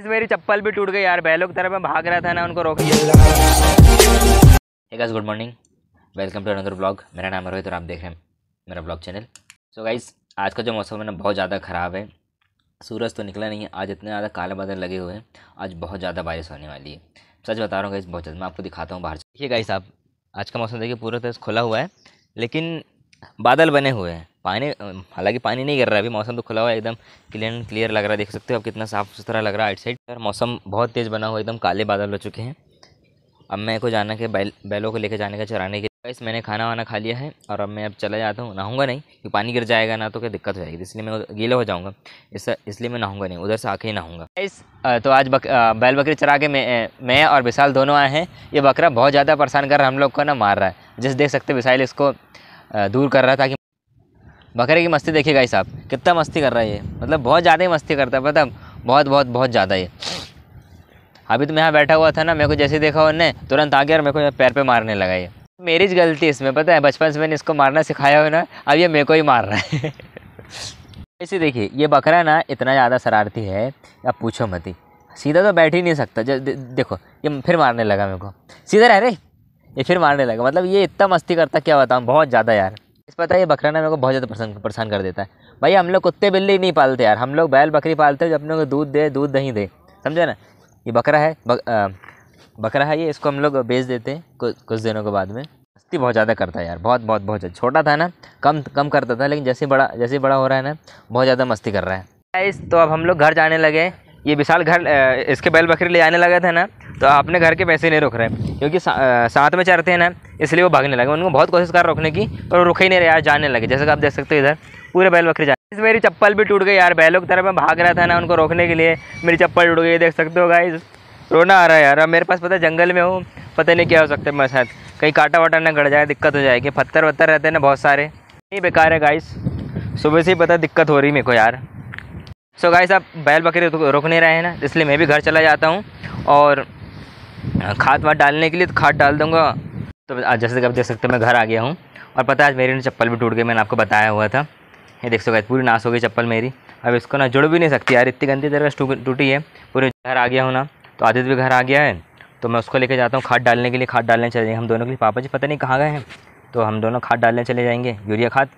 इस मेरी चप्पल भी टूट गई यार बैलों की तरफ मैं भाग रहा था ना उनको रोक दिया good morning welcome to another blog मेरा नाम रोहित और आप देख रहे हैं मेरा ब्लॉग चैनल सो गाइस आज का जो मौसम है ना बहुत ज़्यादा ख़राब है सूरज तो निकला नहीं है आज इतने ज़्यादा काले बादल लगे हुए हैं आज बहुत ज़्यादा बारिश होने वाली है सच बता रहा हूँ गाइस बहुत ज़्यादा मैं आपको दिखाता हूँ बाहर देखिए गाइस आप आज का मौसम देखिए पूरा तरह तो खुला हुआ है लेकिन बादल बने हुए हैं पानी हालांकि पानी नहीं गिर रहा है अभी मौसम तो खुला हुआ है एकदम क्लियर एंड क्लियर लग रहा है देख सकते हो अब कितना साफ़ सुथरा लग रहा है आइट साइड पर मौसम बहुत तेज़ बना हुआ एकदम काले बादल हो चुके हैं अब मैं को जाना के बैल बैलों को लेकर जाने का चराने के बस मैंने खाना वाना खा लिया है और अब मैं अब चला जाता हूँ नहाँगा नहीं क्योंकि पानी गिर जाएगा ना तो क्या दिक्कत हो जाएगी इसलिए मैं गीला हो जाऊँगा इस इसलिए मैं नहाँगा नहीं उधर से आके ही नहाँगा इस तो आज बक, बैल बकरी चरा के मैं मैं और विशाल दोनों आए हैं ये बकरा बहुत ज़्यादा परेशान कर रहा है हम लोग को ना मार रहा है जिस देख सकते विशाल इसको दूर कर रहा था कि बकरे की मस्ती देखिए गाइस आप कितना मस्ती कर रहा है ये मतलब बहुत ज़्यादा ही मस्ती करता है पता बहुत बहुत बहुत ज़्यादा ये अभी तो मैं यहाँ बैठा हुआ था ना मेरे को जैसे देखा उन्होंने तुरंत आ गया और मेरे को पैर पे मारने लगा ये मेरी गलती इसमें पता है बचपन से मैंने इसको मारना सिखाया हुआ ना अब ये मेरे को ही मार रहा है ऐसे देखिए ये बकरा ना इतना ज़्यादा शरारती है अब पूछो मती सीधा तो बैठ ही नहीं सकता जब दे, देखो ये फिर मारने लगा मेरे को सीधा रह रे ये फिर मारने लगा मतलब ये इतना मस्ती करता क्या बताऊँ बहुत ज़्यादा यार इस पता है ये बकरा ना मेरे को बहुत ज़्यादा परेशान परेशान कर देता है भाई हम लोग कुत्ते बिल्ली नहीं पालते यार हम लोग बैल बकरी पालते हैं जो अपने को दूध दे दूध दही दे समझे ना ये बकरा है बक, आ, बकरा है ये इसको हम लोग बेच देते हैं कुछ कुछ दिनों के बाद में मस्ती बहुत ज़्यादा करता है यार बहुत बहुत बहुत ज़्यादा छोटा था ना कम कम करता था लेकिन जैसे बड़ा जैसे बड़ा हो रहा है ना बहुत ज़्यादा मस्ती कर रहा है तो अब हम लोग घर जाने लगे ये विशाल घर इसके बैल बकरी ले आने लगे थे ना तो आपने घर के पैसे नहीं रोक रहे क्योंकि सा, साथ में चढ़ते हैं ना इसलिए वो भागने लगे उनको बहुत कोशिश कर रोकने की पर वो रुके ही नहीं रहे यार जाने लगे जैसे कि आप देख सकते हो इधर पूरे बैल बकरी जाए मेरी चप्पल भी टूट गई यार बैलों की तरफ मैं भाग रहा था ना उनको रोकने के लिए मेरी चप्पल टूट गई देख सकते हो गाइज रोना आ रहा है यार मेरे पास पता जंगल में हूँ पता नहीं क्या हो सकता मेरे साथ कहीं काटा वाटा ना गड़ जाए दिक्कत हो जाएगी पत्थर वत्थर रहते हैं ना बहुत सारे नहीं बेकार है गाइस सुबह से ही पता दिक्कत हो रही मेरे को यार सो गाय गाइस आप बैल बकरे रुक नहीं रहे हैं ना इसलिए मैं भी घर चला जाता हूँ और खाद वाद डालने के लिए तो खाद डाल दूँगा तो जैसे कि आप देख सकते हो मैं घर आ गया हूँ और पता है मेरी चप्पल भी टूट गई मैंने आपको बताया हुआ था ये देख सो पूरी नाश हो गई चप्पल मेरी अब इसको ना जुड़ भी नहीं सकती यार इतनी गंदी तरह से टूटी है पूरे घर आ गया हूँ ना तो आदित्य भी घर आ गया है तो मैं उसको लेके जाता हूँ खाद डालने के लिए खाद डालने चले हम दोनों के लिए पापा जी पता नहीं कहाँ गए हैं तो हम दोनों खाद डालने चले जाएंगे यूरिया खाद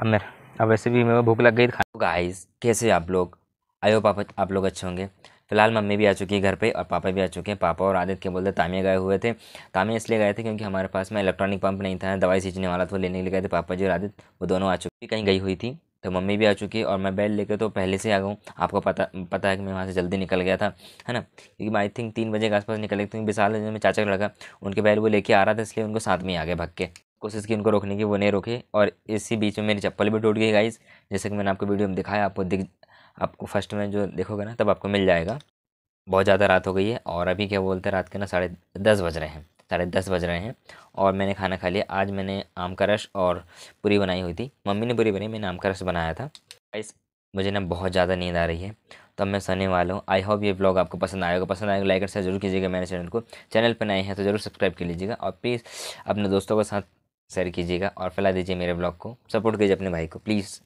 अब मेरा अब वैसे भी मेरे भूख लग गई तो खाद गाइस कैसे आप लोग आई होप आप आप लोग अच्छे होंगे फिलहाल मम्मी भी आ चुकी है घर पे और पापा भी आ चुके हैं पापा और आदित्य के बोलते तामिया गए हुए थे तामिया इसलिए गए थे क्योंकि हमारे पास में इलेक्ट्रॉनिक पंप नहीं था दवाई सींचने वाला था लेने के लिए गए थे पापा जी और आदित्य वो दोनों आ चुकी कहीं गई हुई थी तो मम्मी भी आ चुकी है और मैं बैल लेकर तो पहले से आ गया हूँ आपको पता पता है कि मैं वहाँ से जल्दी निकल गया था है ना क्योंकि आई थिंक तीन बजे के आसपास निकल गए क्योंकि विशाल में चाचा का लड़का उनके बैल वो लेके आ रहा था इसलिए उनको साथ में आ गया भग के कोशिश की उनको रोकने की वो नहीं रोके और इसी बीच में मेरी चप्पल भी टूट गई गाइस जैसे कि मैंने आपको वीडियो में दिखाया आपको दिख आपको फर्स्ट में जो देखोगे ना तब आपको मिल जाएगा बहुत ज़्यादा रात हो गई है और अभी क्या बोलते हैं रात के ना साढ़े दस बज रहे हैं साढ़े दस बज रहे हैं और मैंने खाना खा लिया आज मैंने आम का रस और पूरी बनाई हुई थी मम्मी ने पूरी बनाई मैंने आम का रस बनाया था इस मुझे ना बहुत ज़्यादा नींद आ रही है तो मैं सोने वाला हूँ आई होप ये ब्लॉग आपको पसंद आएगा पसंद आएगा लाइक तो और शेयर जरूर कीजिएगा मेरे चैनल को चैनल पर नए हैं तो जरूर सब्सक्राइब कर लीजिएगा और प्लीज़ अपने दोस्तों के साथ शेयर कीजिएगा और फैला दीजिए मेरे ब्लॉग को सपोर्ट कीजिए अपने भाई को प्लीज़